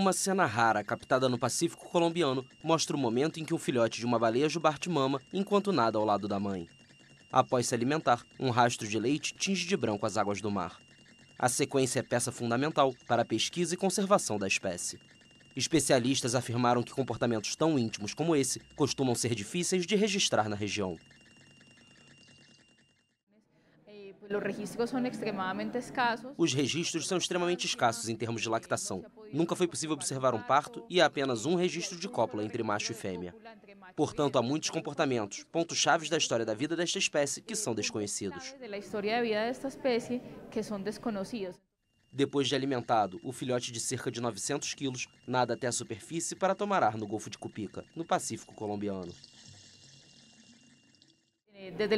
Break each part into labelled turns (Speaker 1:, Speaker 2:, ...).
Speaker 1: Uma cena rara, captada no Pacífico colombiano, mostra o momento em que o filhote de uma baleia jubarte mama enquanto nada ao lado da mãe. Após se alimentar, um rastro de leite tinge de branco as águas do mar. A sequência é peça fundamental para a pesquisa e conservação da espécie. Especialistas afirmaram que comportamentos tão íntimos como esse costumam ser difíceis de registrar na região. Eh, Os registros são extremamente escassos em termos de lactação. Nunca foi possível observar um parto e há apenas um registro de cópula entre macho e fêmea. Portanto, há muitos comportamentos, pontos chaves da história da vida desta espécie, que são desconhecidos. Depois de alimentado, o filhote de cerca de 900 quilos nada até a superfície para tomar ar no Golfo de Cupica, no Pacífico colombiano. Desde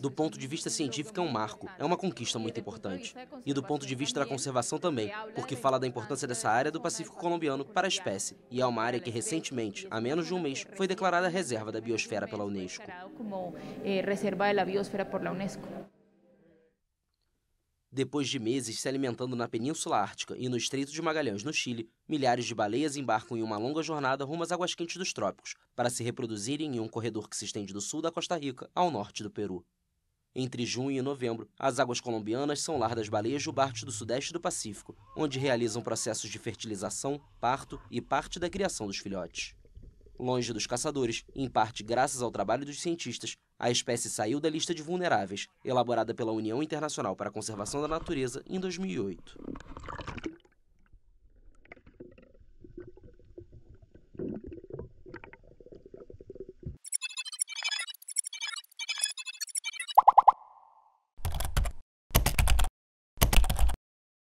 Speaker 1: Do ponto de vista científico, é um marco, é uma conquista muito importante. E do ponto de vista da conservação também, porque fala da importância dessa área do Pacífico colombiano para a espécie, e é uma área que é recentemente, há menos de um mês, foi declarada reserva da é biosfera pela Unesco. Eh, depois de meses se alimentando na Península Ártica e no Estreito de Magalhães, no Chile, milhares de baleias embarcam em uma longa jornada rumo às águas quentes dos trópicos, para se reproduzirem em um corredor que se estende do sul da Costa Rica ao norte do Peru. Entre junho e novembro, as águas colombianas são lar das baleias jubarte do sudeste do Pacífico, onde realizam processos de fertilização, parto e parte da criação dos filhotes. Longe dos caçadores, em parte graças ao trabalho dos cientistas, a espécie saiu da lista de vulneráveis, elaborada pela União Internacional para a Conservação da Natureza em 2008.